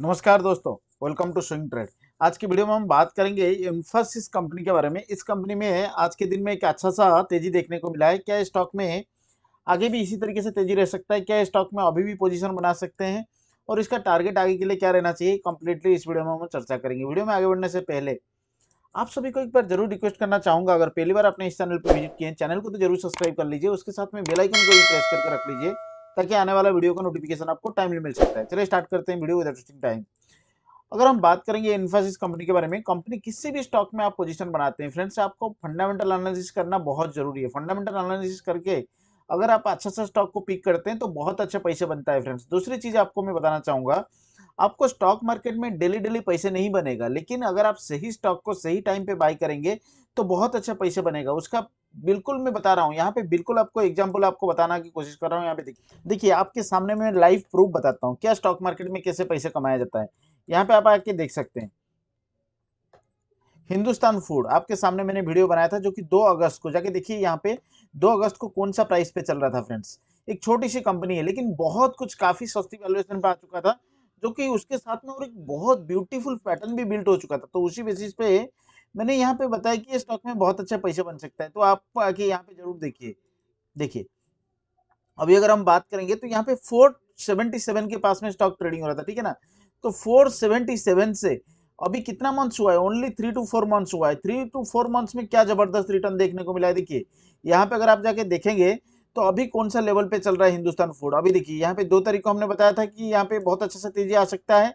नमस्कार दोस्तों welcome to swing trade आज की वीडियो में हम बात करेंगे इन्फोसिस कंपनी के बारे में इस कंपनी में आज के दिन में एक अच्छा सा तेजी देखने को मिला है क्या स्टॉक में आगे भी इसी तरीके से तेजी रह सकता है क्या स्टॉक में अभी भी पोजीशन बना सकते हैं और इसका टारगेट आगे के लिए क्या रहना चाहिए कंप्लीटली इस वीडियो में हम चर्चा करेंगे वीडियो में आगे बढ़ने से पहले आप सभी को एक बार जरूर रिक्वेस्ट करना चाहूंगा अगर पहली बार आपने इस चैनल पर विजिट किए चैनल को तो जरूर सब्सक्राइब कर लीजिए उसके साथ में बेलाइकन को भी प्रेस करके रख लीजिए ताकि आने वाला वीडियो का नोटिफिकेशन आपको टाइमली मिल सकता है चलिए स्टार्ट करते हैं वीडियो विद इंटरेस्टिंग टाइम अगर हम बात करेंगे इन्फोसिस कंपनी के बारे में कंपनी किसी भी स्टॉक में आप पोजीशन बनाते हैं फ्रेंड्स आपको फंडामेंटल एनालिसिस करना बहुत जरूरी है फंडामेंटल एनालिसिस करके अगर आप अच्छा सा स्टॉक को पिक करते हैं तो बहुत अच्छे पैसे बनता है फ्रेंड्स दूसरी चीज़ आपको मैं बताना चाहूँगा आपको स्टॉक मार्केट में डेली डेली पैसे नहीं बनेगा लेकिन अगर आप सही स्टॉक को सही टाइम पे बाई करेंगे तो बहुत अच्छा पैसे बनेगा उसका बिल्कुल मैं बता रहा हूँ यहाँ पे बिल्कुल आपको एग्जाम्पल आपको बताना की कोशिश कर रहा हूँ यहाँ पे देखिए देखिए आपके सामने मैं लाइव प्रूफ बताता हूँ क्या स्टॉक मार्केट में कैसे पैसे कमाया जाता है यहाँ पे आप आके देख सकते हैं हिंदुस्तान फूड आपके सामने मैंने वीडियो बनाया था जो कि 2 अगस्त को जाके देखिए यहाँ पे 2 अगस्त को कौन सा प्राइस पे चल रहा था फ्रेंड्स एक छोटी सी कंपनी है लेकिन बहुत कुछ काफ़ी सस्ती वैल्यूएशन पे आ चुका था जो कि उसके साथ में और एक बहुत ब्यूटीफुल पैटर्न भी बिल्ट हो चुका था तो उसी बेसिस पे मैंने यहाँ पे बताया कि स्टॉक में बहुत अच्छा पैसा बन सकता है तो आप आके यहाँ पे जरूर देखिए देखिए अभी अगर हम बात करेंगे तो यहाँ पे फोर सेवेंटी सेवन के पास में स्टॉक ट्रेडिंग हो रहा था ठीक है ना तो फोर सेवेंटी सेवन से अभी कितना मंथ्स हुआ है only three two four months हुआ है थ्री टू फोर मंथ्स में क्या जबरदस्त रिटर्न देखने को मिला है देखिए यहाँ पे अगर आप जाके देखेंगे तो अभी कौन सा लेवल पे चल रहा है हिंदुस्तान फूड अभी देखिए यहाँ पे दो तारीख को हमने बताया था कि यहाँ पे बहुत अच्छा सा तेजी आ सकता है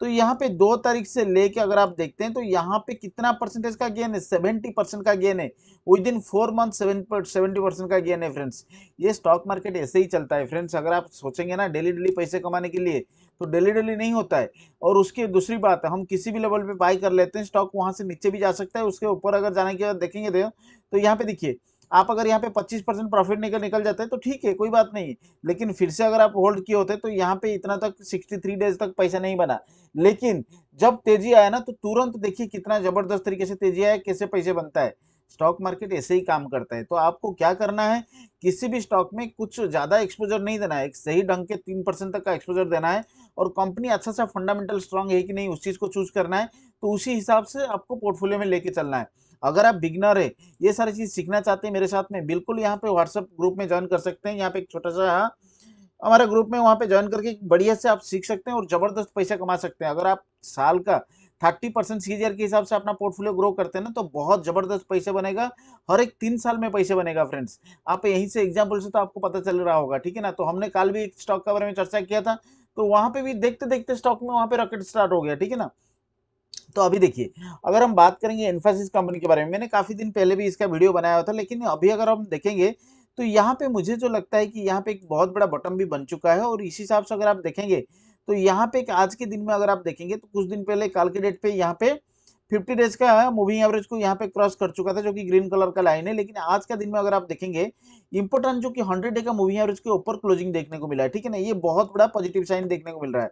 तो यहाँ पे दो तारीख से लेके अगर आप देखते हैं तो यहाँ पे कितना परसेंटेज का गेन है सेवेंटी परसेंट का गेन है within four month seventy percent का गेन है फ्रेंड्स ये स्टॉक मार्केट ऐसे ही चलता है फ्रेंड्स अगर आप सोचेंगे ना डेली डेली पैसे कमाने के लिए तो डेली डेली नहीं होता है और उसकी दूसरी बात है हम किसी भी लेवल पे बाई कर लेते हैं स्टॉक वहाँ से नीचे भी जा सकता है उसके ऊपर अगर जाने के बाद देखेंगे तो यहाँ पे देखिए आप अगर यहाँ पे 25 परसेंट प्रॉफिट निकल निकल जाते हैं तो ठीक है कोई बात नहीं लेकिन फिर से अगर आप होल्ड किए होते तो यहाँ पे इतना तक 63 डेज तक पैसा नहीं बना लेकिन जब तेजी आया ना तो तुरंत देखिए कितना जबरदस्त तरीके से तेजी आया कैसे पैसे बनता है स्टॉक मार्केट ऐसे ही काम करता है तो आपको क्या करना है किसी भी स्टॉक में कुछ ज़्यादा एक्सपोजर नहीं देना है एक सही ढंग के तीन परसेंट तक का एक्सपोजर देना है और कंपनी अच्छा सा फंडामेंटल स्ट्रांग है कि नहीं उस चीज़ को चूज करना है तो उसी हिसाब से आपको पोर्टफोलियो में लेके चलना है अगर आप बिगनर है ये सारी चीज़ सीखना चाहते हैं मेरे साथ में बिल्कुल यहाँ पे व्हाट्सअप ग्रुप में ज्वाइन कर सकते हैं यहाँ पे एक छोटा सा हमारे ग्रुप में वहाँ पे ज्वाइन करके बढ़िया से आप सीख सकते हैं और ज़बरदस्त पैसा कमा सकते हैं अगर आप साल का थर्टी परसेंट सी के हिसाब से अपना पोर्टफोलियो ग्रो करते हैं ना तो बहुत ज़बरदस्त पैसे बनेगा हर एक तीन साल में पैसे बनेगा फ्रेंड्स आप यहीं से एग्जाम्पल से तो आपको पता चल रहा होगा ठीक है ना तो हमने कल भी एक स्टॉक के बारे में चर्चा किया था तो वहाँ पे भी देखते देखते स्टॉक में वहाँ पे रॉकेट स्टार्ट हो गया ठीक है ना तो अभी देखिए अगर हम बात करेंगे इन्फोसिस कंपनी के बारे में मैंने काफ़ी दिन पहले भी इसका वीडियो बनाया हुआ था लेकिन अभी अगर हम देखेंगे तो यहाँ पे मुझे जो लगता है कि यहाँ पे एक बहुत बड़ा बटन भी बन चुका है और इस हिसाब से अगर आप देखेंगे तो यहाँ पे आज के दिन में अगर आप देखेंगे तो कुछ दिन पहले काल के डेट पे यहाँ पे फिफ्टी डेज का मूविंग एवरेज को यहाँ पे क्रॉस कर चुका था जो कि ग्रीन कलर का लाइन है लेकिन आज का दिन में अगर आप देखेंगे इंपोर्टेंट जो कि हंड्रेड डे का मूविंग एवरेज के ऊपर क्लोजिंग देखने को मिला है ठीक है ना ये बहुत बड़ा पॉजिटिव साइन देखने को मिल रहा है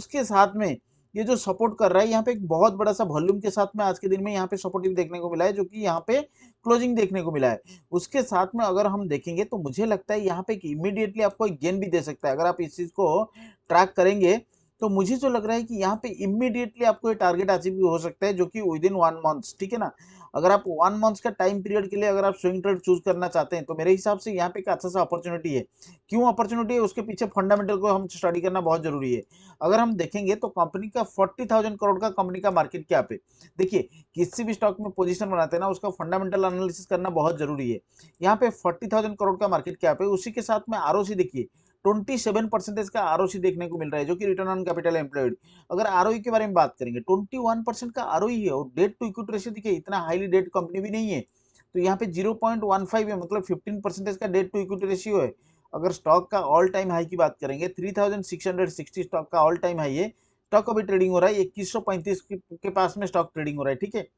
उसके साथ में ये जो सपोर्ट कर रहा है यहाँ पे एक बहुत बड़ा सा वॉल्यूम के साथ में आज के दिन में यहाँ पे सपोर्टिव देखने को मिला है जो कि यहाँ पे क्लोजिंग देखने को मिला है उसके साथ में अगर हम देखेंगे तो मुझे लगता है यहाँ पे इमीडिएटली आपको एक गेन भी दे सकता है अगर आप इस चीज़ को ट्रैक करेंगे तो मुझे जो लग रहा है कि यहाँ पे इमिडिएटली आपको ये टारगेट अचीव हो सकता है जो कि विद इन वन मंथ्स ठीक है ना अगर आप वन मंथ्स का टाइम पीरियड के लिए अगर आप स्विंग ट्रेड चूज करना चाहते हैं तो मेरे हिसाब से यहाँ पे एक अच्छा सा अपॉर्चुनिटी है क्यों अपॉर्चुनिटी है उसके पीछे फंडामेंटल को हम स्टडी करना बहुत जरूरी है अगर हम देखेंगे तो कंपनी का फोर्टी थाउजेंड करोड़ का कंपनी का मार्केट क्या पे देखिए किसी भी स्टॉक में पोजिशन बनाते हैं ना उसका फंडामेंटल एनालिसिस करना बहुत जरूरी है यहाँ पे फोर्टी करोड़ का मार्केट क्या पे उसी के साथ में आर देखिए ट्वेंटी सेवन परसेंटेज का आर देखने को मिल रहा है जो कि रिटर्न ऑन कैपिटल एम्प्लॉयड अगर आर e के बारे में बात करेंगे ट्वेंटी वन परसेंट का आर e है और डेट टू इक्विट रेशियो देखिए इतना हाईली डेट कंपनी भी नहीं है तो यहाँ पे जीरो पॉइंट वन फाइव है मतलब फिफ्टीन परसेंटेज का डेट टू इक्विट रेशियो है अगर स्टॉक का ऑल टाइम हाई की बात करेंगे three thousand six hundred sixty stock का ऑल टाइम हाई है स्टॉक अभी ट्रेडिंग हो रहा है इक्कीस पैंतीस के पास में स्टॉक ट्रेडिंग हो रहा है ठीक है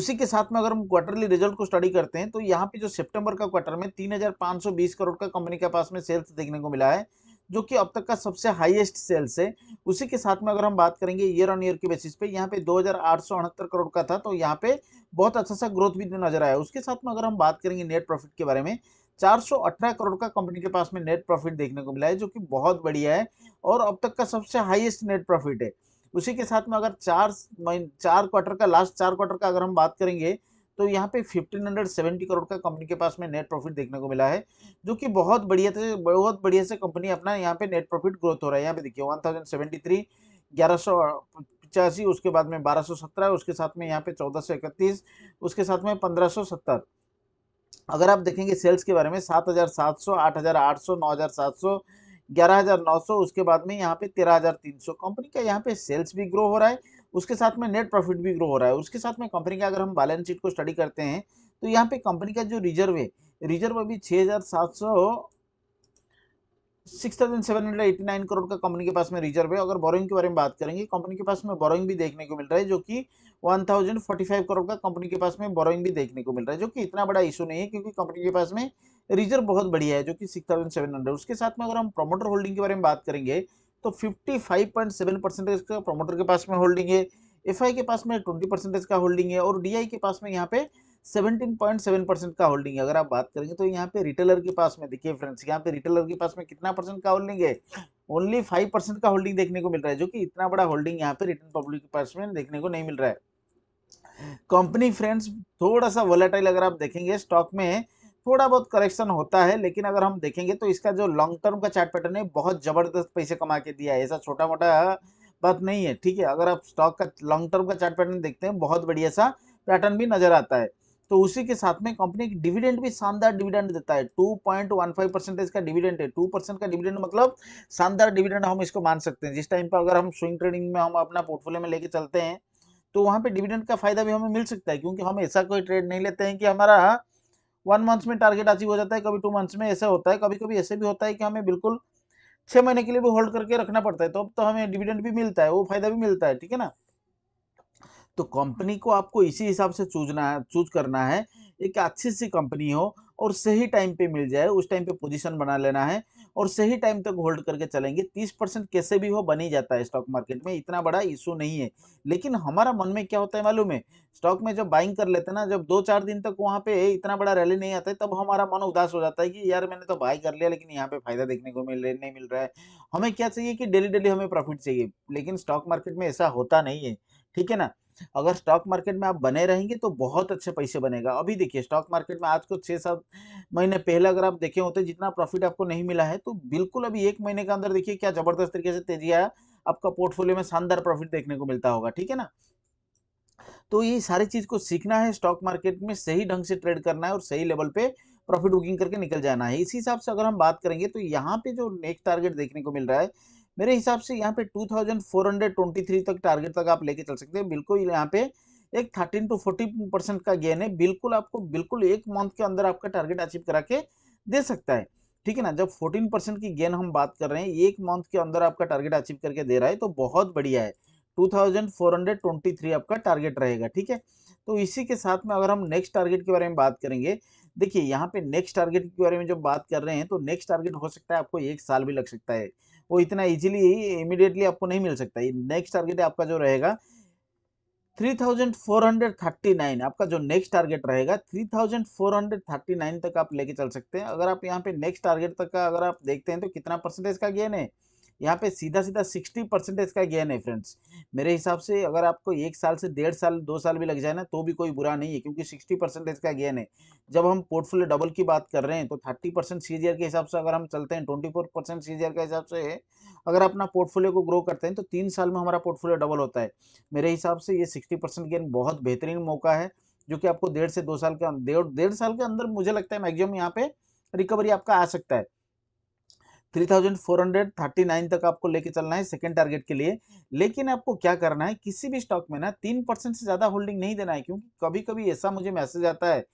उसी के साथ में अगर हम क्वार्टरली रिजल्ट को स्टडी करते हैं तो यहाँ पे जो सितंबर का क्वार्टर में 3520 करोड़ का कंपनी के पास में सेल्स देखने को मिला है जो कि अब तक का सबसे हाईएस्ट सेल्स है उसी के साथ में अगर हम बात करेंगे ईयर ऑन ईयर के बेसिस पे यहाँ पे दो करोड़ का था तो यहाँ पे बहुत अच्छा सा ग्रोथ भी नजर आया उसके साथ में अगर हम बात करेंगे नेट प्रॉफिट के बारे में 418 करोड़ का कंपनी के पास में नेट प्रॉफिट देखने को मिला है जो कि बहुत बढ़िया है और अब तक का सबसे हाईएस्ट नेट प्रॉफिट है उसी के साथ में अगर चार चार क्वार्टर का लास्ट चार क्वार्टर का अगर हम बात करेंगे तो यहाँ पे 1570 करोड़ का कंपनी के पास में नेट प्रॉफिट देखने को मिला है जो कि बहुत बढ़िया से बहुत बढ़िया से कंपनी अपना यहाँ पे नेट प्रॉफिट ग्रोथ हो रहा है यहाँ पे देखिए 1073 थाउजेंड उसके बाद में 1217 उसके साथ में यहाँ पे 1431 उसके साथ में 1570 अगर आप देखेंगे सेल्स के बारे में सात हज़ार 7700 8800 9700 11,900 उसके बाद में यहाँ पे 13,300 कंपनी का यहाँ पे सेल्स भी ग्रो हो रहा है उसके साथ में नेट प्रॉफिट भी ग्रो हो रहा है उसके साथ में कंपनी का अगर हम बैलेंस शीट को स्टडी करते हैं तो यहाँ पे कंपनी का जो रिजर्व है रिजर्व अभी छः हज़ार सात सौ six thousand seven hundred eighty nine crore का कंपनी के पास में रिजर्व है अगर बोरिंग के बारे में बात करेंगे कंपनी के पास में बोरिंग भी देखने को मिल रहा है जो कि one thousand forty five crore का कंपनी के पास में बोरिंग भी देखने को मिल रहा है जो कि इतना बड़ा इशू नहीं है क्योंकि कंपनी के पास में रिजर्व बहुत बढ़िया है जो कि सिक्स थाउजेंड सेवन हंड्रेड उसके साथ में अगर हम प्रोमोटर होल्डिंग के बारे में बात करेंगे तो fifty five point seven percentage का प्रोमोटर के पास में होल्डिंग है एफ के पास में ट्वेंटी परसेंटेज का होल्डिंग है और डी के पास में यहाँ पे 17.7 परसेंट का होल्डिंग है अगर आप बात करेंगे तो यहाँ पे रिटेलर के पास में देखिए फ्रेंड्स यहाँ पे रिटेलर के पास में कितना परसेंट का होल्डिंग है ओनली फाइव परसेंट का होल्डिंग देखने को मिल रहा है जो कि इतना बड़ा होल्डिंग यहाँ पे रिटर्न पब्लिक के पास में देखने को नहीं मिल रहा है कंपनी फ्रेंड्स थोड़ा सा वोलेटाइल अगर आप देखेंगे स्टॉक में थोड़ा बहुत करेक्शन होता है लेकिन अगर हम देखेंगे तो इसका जो लॉन्ग टर्म का चार्ट पैटर्न है बहुत ज़बरदस्त पैसे कमा के दिया है ऐसा छोटा मोटा बात नहीं है ठीक है अगर आप स्टॉक का लॉन्ग टर्म का चार्ट पैटर्न देखते हैं बहुत बढ़िया सा पैटर्न भी नजर आता है तो उसी के साथ में कंपनी डिविडेंड भी शानदार डिविडेंड देता है फाइव परसेंटेज का डिविडेंड है टू परसेंट का डिविडेंड मतलब शानदार डिविडेंड हम इसको मान सकते हैं जिस टाइम पर अगर हम स्विंग ट्रेडिंग में हम अपना पोर्टफोलियो में लेके चलते हैं तो वहाँ पे डिविडेंड का फायदा भी हमें मिल सकता है क्योंकि हम ऐसा कोई ट्रेड नहीं लेते हैं कि हमारा वन मंथ्स में टारगेट अचीव हो जाता है कभी टू मंथ्स में ऐसा होता है कभी कभी ऐसे भी होता है कि हमें बिल्कुल छः महीने के लिए भी होल्ड करके रखना पड़ता है तो अब तो हमें डिविडेंड भी मिलता है वो फायदा भी मिलता है ठीक है ना तो कंपनी को आपको इसी हिसाब से चूजना है चूज करना है एक अच्छी सी कंपनी हो और सही टाइम पे मिल जाए उस टाइम पे पोजीशन बना लेना है और सही टाइम तक होल्ड करके चलेंगे तीस परसेंट कैसे भी हो बनी जाता है स्टॉक मार्केट में इतना बड़ा इशू नहीं है लेकिन हमारा मन में क्या होता है मालूम है स्टॉक में जब बाइंग कर लेते हैं ना जब दो चार दिन तक वहाँ पे इतना बड़ा रैली नहीं आता है तब हमारा मन उदास हो जाता है कि यार मैंने तो बाई कर लिया लेकिन यहाँ पे फायदा देखने को मिल नहीं मिल रहा है हमें क्या चाहिए कि डेली डेली हमें प्रॉफिट चाहिए लेकिन स्टॉक मार्केट में ऐसा होता नहीं है ठीक है ना अगर स्टॉक मार्केट में आप बने रहेंगे तो बहुत अच्छे पैसे बनेगा अभी देखिए स्टॉक मार्केट में आज को छः सात महीने पहले अगर आप देखे होते जितना प्रॉफिट आपको नहीं मिला है तो बिल्कुल अभी एक महीने के अंदर देखिए क्या जबरदस्त तरीके से तेजी आया आपका पोर्टफोलियो में शानदार प्रॉफिट देखने को मिलता होगा ठीक है ना तो ये सारी चीज को सीखना है स्टॉक मार्केट में सही ढंग से ट्रेड करना है और सही लेवल पे प्रॉफिट बुकिंग करके निकल जाना है इसी हिसाब से अगर हम बात करेंगे तो यहाँ पे जो नेक्स्ट टारगेट देखने को मिल रहा है मेरे हिसाब से यहाँ पे 2423 तक टारगेट तक आप लेके चल सकते हैं बिल्कुल यहाँ पे एक 13 टू फोर्टी परसेंट का गेन है बिल्कुल आपको बिल्कुल एक मंथ के अंदर आपका टारगेट अचीव करा के दे सकता है ठीक है ना जब 14 परसेंट की गेन हम बात कर रहे हैं एक मंथ के अंदर आपका टारगेट अचीव करके दे रहा है तो बहुत बढ़िया है थ्री आपका टारगेट रहेगा ठीक है तो इसी के साथ में अगर हम नेक्स्ट टारगेट के बारे में बात करेंगे देखिए यहाँ पे नेक्स्ट टारगेट के बारे में जब बात कर रहे हैं तो नेक्स्ट टारगेट हो सकता है आपको एक साल भी लग सकता है वो इतना इजीली इमीडिएटली आपको नहीं मिल सकता नेक्स्ट टारगेट आपका जो रहेगा 3439 आपका जो नेक्स्ट टारगेट रहेगा 3439 तक आप लेके चल सकते हैं अगर आप यहाँ पे नेक्स्ट टारगेट तक का अगर आप देखते हैं तो कितना परसेंटेज का गेन है यहाँ पे सीधा सीधा सिक्सटी परसेंटेज का गेन है फ्रेंड्स मेरे हिसाब से अगर आपको एक साल से डेढ़ साल दो साल भी लग जाए ना तो भी कोई बुरा नहीं है क्योंकि सिक्सटी परसेंटेज का गेन है जब हम पोर्टफोलियो डबल की बात कर रहे हैं तो थर्टी परसेंट सी के हिसाब से अगर हम चलते हैं ट्वेंटी फोर परसेंट सी के हिसाब से है अगर अपना पोर्टफोलियो को ग्रो करते हैं तो तीन साल में हमारा पोर्टफोलियो डबल होता है मेरे हिसाब से ये सिक्सटी परसेंट गेन बहुत बेहतरीन मौका है जो कि आपको डेढ़ से दो साल के अं-, डेढ़ साल के अंदर मुझे लगता है मैगजिम यहाँ पे रिकवरी आपका आ सकता है 3,439 तक आपको लेके चलना है सेकंड टारगेट के लिए लेकिन आपको क्या करना है किसी भी स्टॉक में ना तीन परसेंट से ज़्यादा होल्डिंग नहीं देना है क्योंकि कभी कभी ऐसा मुझे मैसेज आता है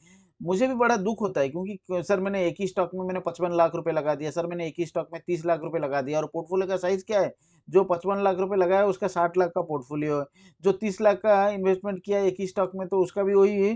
मुझे भी बड़ा दुख होता है क्योंकि सर मैंने एक ही स्टॉक में मैंने पचपन लाख रुपए लगा दिया सर मैंने एक ही स्टॉक में तीस लाख रुपए लगा दिया और पोर्टफोलियो का साइज क्या है जो पचपन लाख रुपए लगाया उसका साठ लाख का पोर्टफोलियो है जो तीस लाख का इन्वेस्टमेंट किया एक ही स्टॉक में तो उसका भी वही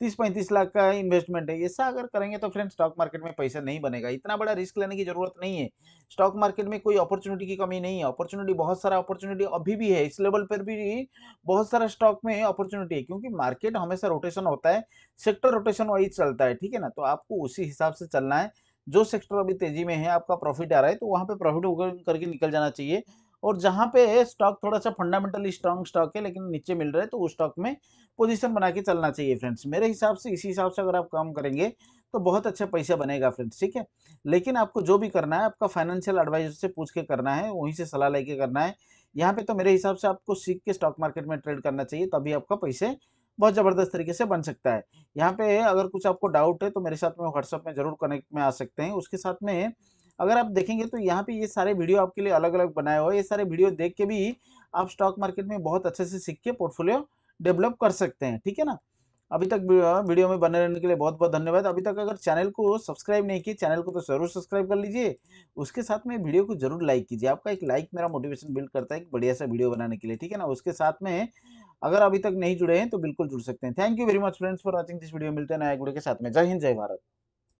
तीस पैंतीस लाख का इन्वेस्टमेंट है ऐसा अगर करेंगे तो फ्रेंड स्टॉक मार्केट में पैसा नहीं बनेगा इतना बड़ा रिस्क लेने की जरूरत नहीं है स्टॉक मार्केट में कोई अपॉर्चुनिटी की कमी नहीं है अपॉर्चुनिटी बहुत सारा अपॉर्चुनिटी अभी भी है इस लेवल पर भी बहुत सारा स्टॉक में अपॉर्चुनिटी है क्योंकि मार्केट हमेशा रोटेशन होता है सेक्टर रोटेशन वाइज चलता है ठीक है ना तो आपको उसी हिसाब से चलना है जो सेक्टर अभी तेजी में है आपका प्रॉफिट आ रहा है तो वहाँ पे प्रॉफिट करके निकल जाना चाहिए और जहाँ पे स्टॉक थोड़ा सा फंडामेंटली स्ट्रांग स्टॉक है लेकिन नीचे मिल रहा है तो उस स्टॉक में पोजीशन बना के चलना चाहिए फ्रेंड्स मेरे हिसाब से इसी हिसाब से अगर आप काम करेंगे तो बहुत अच्छा पैसा बनेगा फ्रेंड्स ठीक है लेकिन आपको जो भी करना है आपका फाइनेंशियल एडवाइजर से पूछ के करना है वहीं से सलाह लेके करना है यहाँ पे तो मेरे हिसाब से आपको सीख के स्टॉक मार्केट में ट्रेड करना चाहिए तभी आपका पैसे बहुत ज़बरदस्त तरीके से बन सकता है यहाँ पे अगर कुछ आपको डाउट है तो मेरे साथ में व्हाट्सअप में जरूर कनेक्ट में आ सकते हैं उसके साथ में अगर आप देखेंगे तो यहाँ पे ये सारे वीडियो आपके लिए अलग अलग बनाए हुए ये सारे वीडियो देख के भी आप स्टॉक मार्केट में बहुत अच्छे से सीख के पोर्टफोलियो डेवलप कर सकते हैं ठीक है ना अभी तक वीडियो में बने रहने के लिए बहुत बहुत धन्यवाद अभी तक अगर चैनल को सब्सक्राइब नहीं किए चैनल को तो जरूर सब्सक्राइब कर लीजिए उसके साथ में वीडियो को जरूर लाइक कीजिए आपका एक लाइक मेरा मोटिवेशन बिल्ड करता है एक बढ़िया सा वीडियो बनाने के लिए ठीक है ना उसके साथ में अगर अभी तक नहीं जुड़े हैं तो बिल्कुल जुड़ सकते हैं thank you very much friends for watching this video मिलते हैं नया वीडियो के साथ में जय हिंद जय भारत